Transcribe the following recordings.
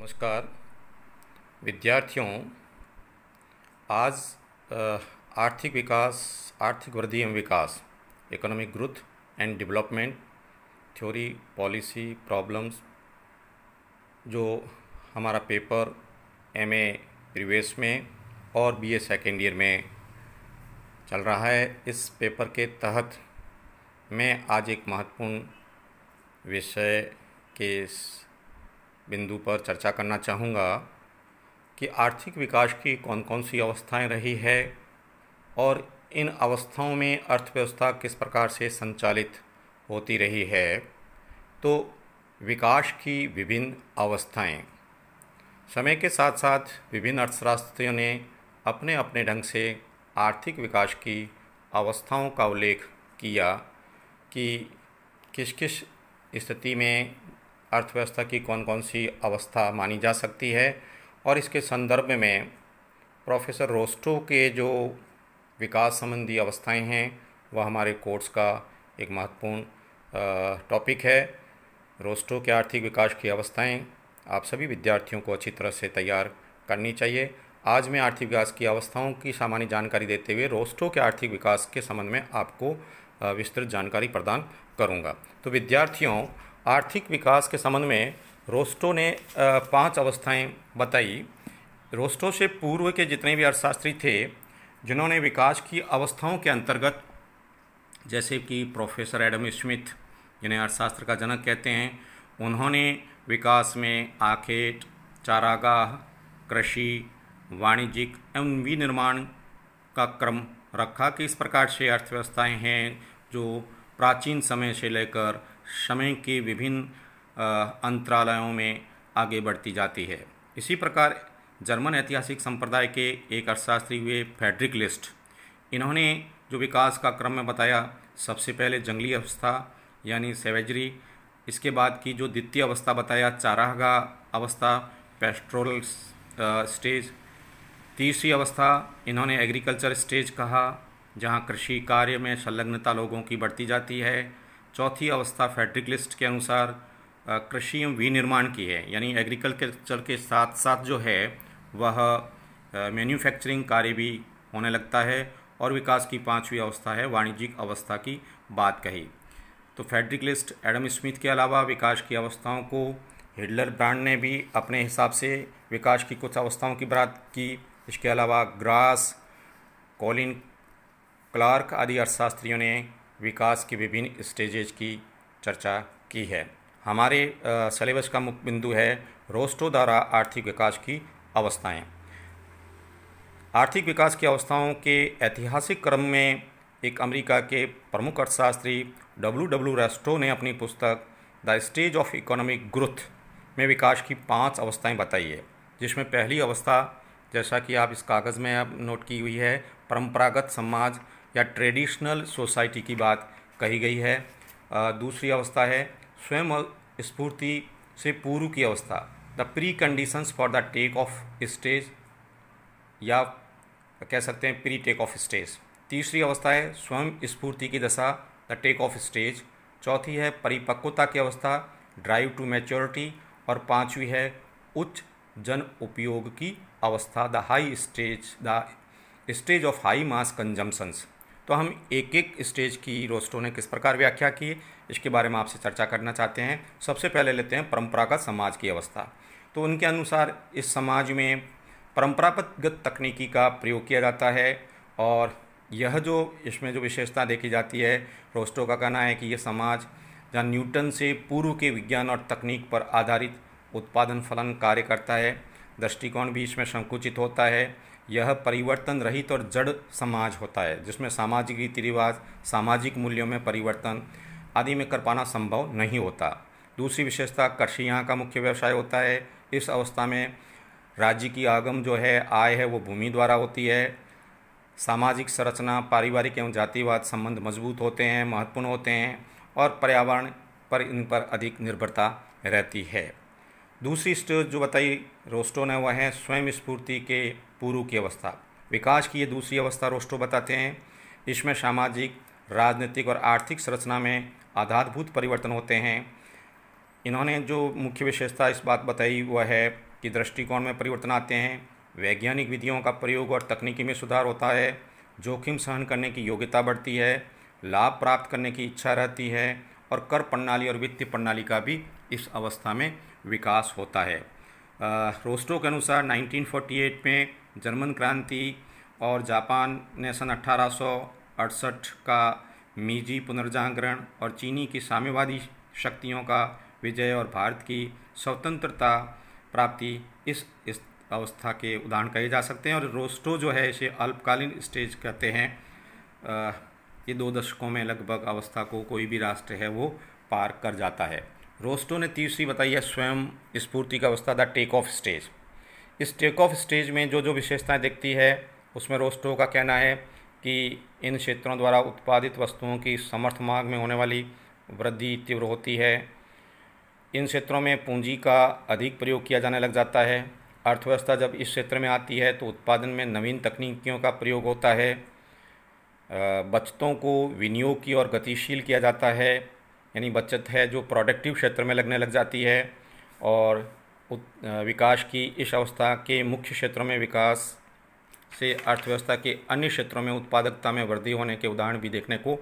नमस्कार विद्यार्थियों आज आर्थिक विकास आर्थिक वृद्धि एवं विकास economic growth and development theory policy problems जो हमारा पेपर एम ए प्रीवियस में और बी ए सेकेंड ईयर में चल रहा है इस पेपर के तहत मैं आज एक महत्वपूर्ण विषय के बिंदु पर चर्चा करना चाहूँगा कि आर्थिक विकास की कौन कौन सी अवस्थाएं रही है और इन अवस्थाओं में अर्थव्यवस्था किस प्रकार से संचालित होती रही है तो विकास की विभिन्न अवस्थाएं समय के साथ साथ विभिन्न अर्थशास्त्रियों ने अपने अपने ढंग से आर्थिक विकास की अवस्थाओं का उल्लेख किया कि किस किस स्थिति में अर्थव्यवस्था की कौन कौन सी अवस्था मानी जा सकती है और इसके संदर्भ में प्रोफेसर रोस्टो के जो विकास संबंधी अवस्थाएं हैं वह हमारे कोर्स का एक महत्वपूर्ण टॉपिक है रोस्टो के आर्थिक विकास की अवस्थाएं आप सभी विद्यार्थियों को अच्छी तरह से तैयार करनी चाहिए आज मैं आर्थिक विकास की अवस्थाओं की सामान्य जानकारी देते हुए रोस्टो के आर्थिक विकास के संबंध में आपको विस्तृत जानकारी प्रदान करूँगा तो विद्यार्थियों आर्थिक विकास के संबंध में रोस्टो ने पांच अवस्थाएं बताई रोस्टो से पूर्व के जितने भी अर्थशास्त्री थे जिन्होंने विकास की अवस्थाओं के अंतर्गत जैसे कि प्रोफेसर एडम स्मिथ जिन्हें अर्थशास्त्र का जनक कहते हैं उन्होंने विकास में आखेट चारागाह कृषि वाणिज्यिक एवं विनिर्माण का क्रम रखा कि इस प्रकार से अर्थव्यवस्थाएं हैं जो प्राचीन समय से लेकर समय के विभिन्न अंतरालयों में आगे बढ़ती जाती है इसी प्रकार जर्मन ऐतिहासिक संप्रदाय के एक अर्थशास्त्री हुए फेडरिक लिस्ट इन्होंने जो विकास का क्रम में बताया सबसे पहले जंगली अवस्था यानी सेवेजरी इसके बाद की जो द्वितीय अवस्था बताया चारागा अवस्था पेस्ट्रोल स्टेज तीसरी अवस्था इन्होंने एग्रीकल्चर स्टेज कहा जहाँ कृषि कार्य में संलग्नता लोगों की बढ़ती जाती है चौथी अवस्था फेडरिक लिस्ट के अनुसार कृषि विनिर्माण की है यानी एग्रीकल्चर के साथ साथ जो है वह मैन्युफैक्चरिंग कार्य भी होने लगता है और विकास की पांचवी अवस्था है वाणिज्यिक अवस्था की बात कही तो फेडरिक लिस्ट एडम स्मिथ के अलावा विकास की अवस्थाओं को हिडलर ब्रांड ने भी अपने हिसाब से विकास की कुछ अवस्थाओं की बात की इसके अलावा ग्रास कॉलिन क्लार्क आदि अर्थशास्त्रियों ने विकास की विभिन्न स्टेजेज की चर्चा की है हमारे सिलेबस का मुख्य बिंदु है रोस्टो द्वारा आर्थिक विकास की अवस्थाएं आर्थिक विकास की अवस्थाओं के ऐतिहासिक क्रम में एक अमेरिका के प्रमुख अर्थशास्त्री डब्ल्यू डब्ल्यू रेस्टो ने अपनी पुस्तक the stage of economic growth में विकास की पांच अवस्थाएं बताई है जिसमें पहली अवस्था जैसा कि आप इस कागज़ में अब नोट की हुई है परंपरागत समाज या ट्रेडिशनल सोसाइटी की बात कही गई है दूसरी अवस्था है स्वयं स्फूर्ति से पूर्व की अवस्था the preconditions for the take off stage या कह सकते हैं प्री टेक ऑफ स्टेज तीसरी अवस्था है स्वयं स्फूर्ति की दशा द टेक ऑफ स्टेज चौथी है परिपक्वता की अवस्था ड्राइव टू मैच्योरिटी और पांचवी है उच्च जन उपयोग की अवस्था the high stage the stage of high mass consumption तो हम एक एक स्टेज की रोस्टों ने किस प्रकार व्याख्या की इसके बारे में आपसे चर्चा करना चाहते हैं सबसे पहले लेते हैं परंपरागत समाज की अवस्था तो उनके अनुसार इस समाज में परंपरागत तकनीकी का प्रयोग किया जाता है और यह जो इसमें जो विशेषता देखी जाती है रोस्टो का कहना है कि यह समाज जहाँ न्यूटन से पूर्व के विज्ञान और तकनीक पर आधारित उत्पादन फलन कार्य करता है दृष्टिकोण भी इसमें संकुचित होता है यह परिवर्तन रहित और जड़ समाज होता है जिसमें सामाजिक रीति रिवाज सामाजिक मूल्यों में परिवर्तन आदि में कर पाना संभव नहीं होता दूसरी विशेषता कृषि यहाँ का मुख्य व्यवसाय होता है इस अवस्था में राज्य की आगम जो है आय है वो भूमि द्वारा होती है सामाजिक संरचना पारिवारिक एवं जातिवाद संबंध मजबूत होते हैं महत्वपूर्ण होते हैं और पर्यावरण पर इन पर अधिक निर्भरता रहती है दूसरी स्टेज जो बताई रोस्टो ने वह है स्वयं स्फूर्ति के पूर्व की अवस्था विकास की ये दूसरी अवस्था रोस्टो बताते हैं इसमें सामाजिक राजनीतिक और आर्थिक संरचना में आधारभूत परिवर्तन होते हैं इन्होंने जो मुख्य विशेषता इस बात बताई वह है कि दृष्टिकोण में परिवर्तन आते हैं वैज्ञानिक विधियों का प्रयोग और तकनीकी में सुधार होता है जोखिम सहन करने की योग्यता बढ़ती है लाभ प्राप्त करने की इच्छा रहती है और कर प्रणाली और वित्तीय प्रणाली का भी इस अवस्था में विकास होता है रोस्टो के अनुसार 1948 में जर्मन क्रांति और जापान ने सन अट्ठारह का मीजी पुनर्जागरण और चीनी की साम्यवादी शक्तियों का विजय और भारत की स्वतंत्रता प्राप्ति इस इस अवस्था के उदाहरण कहे जा सकते हैं और रोस्टो जो है इसे अल्पकालीन स्टेज कहते हैं ये दो दशकों में लगभग अवस्था को कोई भी राष्ट्र है वो पार कर जाता है रोस्टो ने तीसरी बताई है स्वयं स्फूर्ति का अवस्था द टेक ऑफ स्टेज इस टेक ऑफ स्टेज में जो जो विशेषताएं दिखती है उसमें रोस्टो का कहना है कि इन क्षेत्रों द्वारा उत्पादित वस्तुओं की समर्थ मांग में होने वाली वृद्धि तीव्र होती है इन क्षेत्रों में पूंजी का अधिक प्रयोग किया जाने लग जाता है अर्थव्यवस्था जब इस क्षेत्र में आती है तो उत्पादन में नवीन तकनीकियों का प्रयोग होता है बचतों को विनियोग की ओर गतिशील किया जाता है यानी बचत है जो प्रोडक्टिव क्षेत्र में लगने लग जाती है और विकास की इस अवस्था के मुख्य क्षेत्रों में विकास से अर्थव्यवस्था के अन्य क्षेत्रों में उत्पादकता में वृद्धि होने के उदाहरण भी देखने को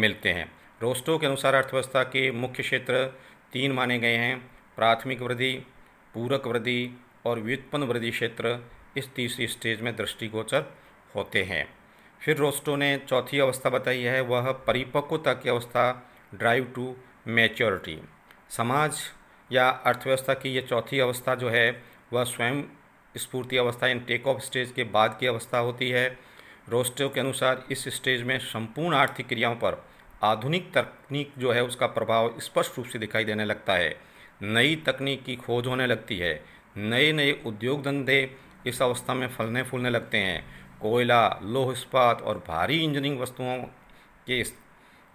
मिलते हैं रोस्टो के अनुसार अर्थव्यवस्था के मुख्य क्षेत्र तीन माने गए हैं प्राथमिक वृद्धि पूरक वृद्धि और व्युत्पन्न वृद्धि क्षेत्र इस तीसरी स्टेज में दृष्टिगोचर होते हैं फिर रोस्टो ने चौथी अवस्था बताई है वह परिपक्वता की अवस्था ड्राइव टू मैच्योरिटी समाज या अर्थव्यवस्था की यह चौथी अवस्था जो है वह स्वयं स्फूर्ति अवस्था यानी टेक ऑफ स्टेज के बाद की अवस्था होती है रोस्टो के अनुसार इस स्टेज में संपूर्ण आर्थिक क्रियाओं पर आधुनिक तकनीक जो है उसका प्रभाव स्पष्ट रूप से दिखाई देने लगता है नई तकनीक की खोज होने लगती है नए नए उद्योग धंधे इस अवस्था में फलने फूलने लगते हैं कोयला लोह इस्पात और भारी इंजीनियरिंग वस्तुओं के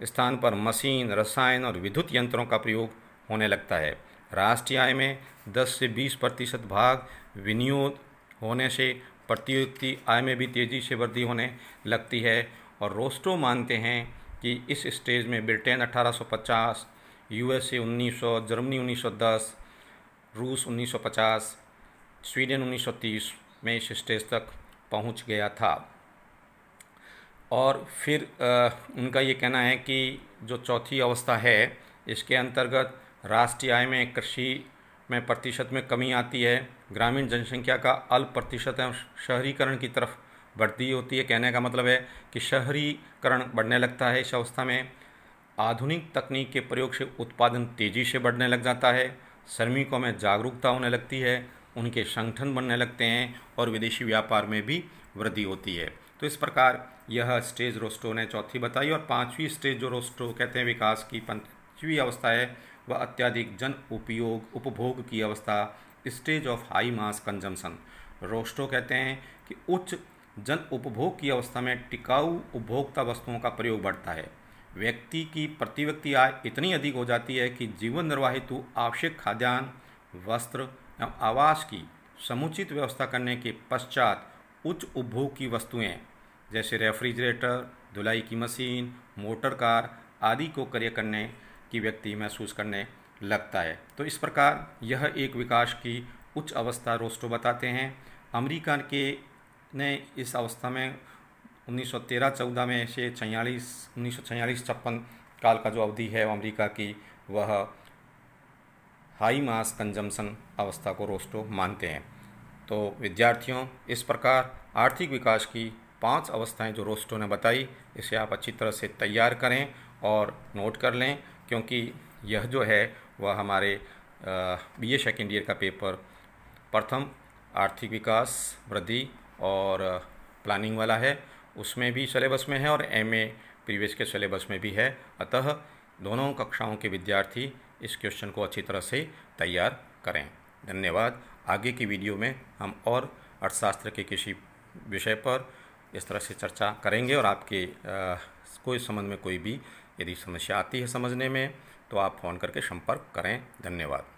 स्थान पर मशीन रसायन और विद्युत यंत्रों का प्रयोग होने लगता है राष्ट्रीय आय में 10 से 20 प्रतिशत भाग विनियोग होने से प्रतियोगिता आय में भी तेज़ी से वृद्धि होने लगती है और रोस्टो मानते हैं कि इस स्टेज में ब्रिटेन 1850, यूएसए 1900, जर्मनी 1910, रूस 1950, स्वीडन 1930 में इस स्टेज तक पहुंच गया था और फिर उनका ये कहना है कि जो चौथी अवस्था है इसके अंतर्गत राष्ट्रीय आय में कृषि में प्रतिशत में कमी आती है ग्रामीण जनसंख्या का अल्प प्रतिशत शहरीकरण की तरफ बढ़ती होती है कहने का मतलब है कि शहरीकरण बढ़ने लगता है इस अवस्था में आधुनिक तकनीक के प्रयोग से उत्पादन तेज़ी से बढ़ने लग जाता है श्रमिकों में जागरूकता होने लगती है उनके संगठन बनने लगते हैं और विदेशी व्यापार में भी वृद्धि होती है तो इस प्रकार यह स्टेज रोस्टो ने चौथी बताई और पांचवी स्टेज जो रोस्टो कहते हैं विकास की पंचवी अवस्था है वह अत्यधिक जन उपयोग उपभोग की अवस्था stage of high mass consumption Rostow कहते हैं कि उच्च जन उपभोग की अवस्था में टिकाऊ उपभोक्ता वस्तुओं का प्रयोग बढ़ता है व्यक्ति की प्रति व्यक्ति आय इतनी अधिक हो जाती है कि जीवन निर्वाह हेतु आवश्यक खाद्यान्न वस्त्र एवं आवास की समुचित व्यवस्था करने के पश्चात उच्च उपभोग की वस्तुएं जैसे रेफ्रिजरेटर धुलाई की मशीन मोटर कार आदि को क्रय करने की व्यक्ति महसूस करने लगता है तो इस प्रकार यह एक विकास की उच्च अवस्था रोस्टो बताते हैं अमेरिका के ने इस अवस्था में 1913 सौ में से छियालीस उन्नीस सौ छप्पन काल का जो अवधि है अमेरिका की वह हाई मास कंजम्पन अवस्था को रोस्टो मानते हैं तो विद्यार्थियों इस प्रकार आर्थिक विकास की पांच अवस्थाएं जो रोस्टो ने बताई इसे आप अच्छी तरह से तैयार करें और नोट कर लें क्योंकि यह जो है वह हमारे बी ए सेकेंड ईयर का पेपर प्रथम आर्थिक विकास वृद्धि और प्लानिंग वाला है उसमें भी सिलेबस में है और एम ए प्रीवियस के सिलेबस में भी है अतः दोनों कक्षाओं के विद्यार्थी इस क्वेश्चन को अच्छी तरह से तैयार करें धन्यवाद आगे की वीडियो में हम और अर्थशास्त्र के किसी विषय पर इस तरह से चर्चा करेंगे और आपके कोई संबंध में कोई भी यदि समस्या आती है समझने में तो आप फ़ोन करके संपर्क करें धन्यवाद